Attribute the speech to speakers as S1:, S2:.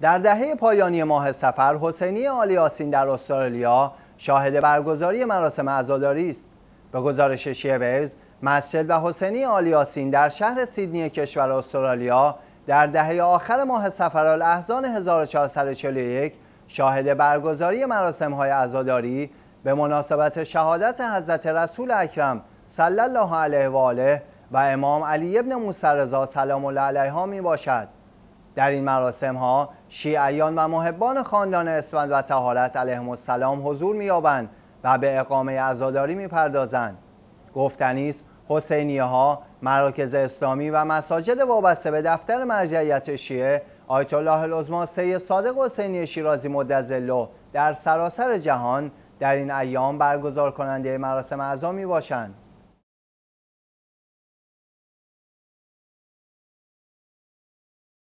S1: در دهه پایانی ماه سفر حسینی آسین در استرالیا شاهد برگزاری مراسم عزاداری است به گزارش شیوز مسجد و حسینی آسین در شهر سیدنی کشور استرالیا در دهه آخر ماه سفر الاحزان 1441 شاهد برگزاری مراسم های عزاداری به مناسبت شهادت حضرت رسول اکرم صلی الله علیه و آله و امام علی ابن موسی رضا سلام الله علیه می باشد در این مراسم ها شیعیان و محبان خاندان اسفند و تهارت علیه السلام حضور میابند و به اقامه ازاداری میپردازند. گفتنی است حسینیه ها مراکز اسلامی و مساجد وابسته به دفتر مرجعیت شیعه آیت الله العظما سید صادق حسینی شیرازی مدظله در سراسر جهان در این ایام برگزار کننده مراسم اعضا می باشند.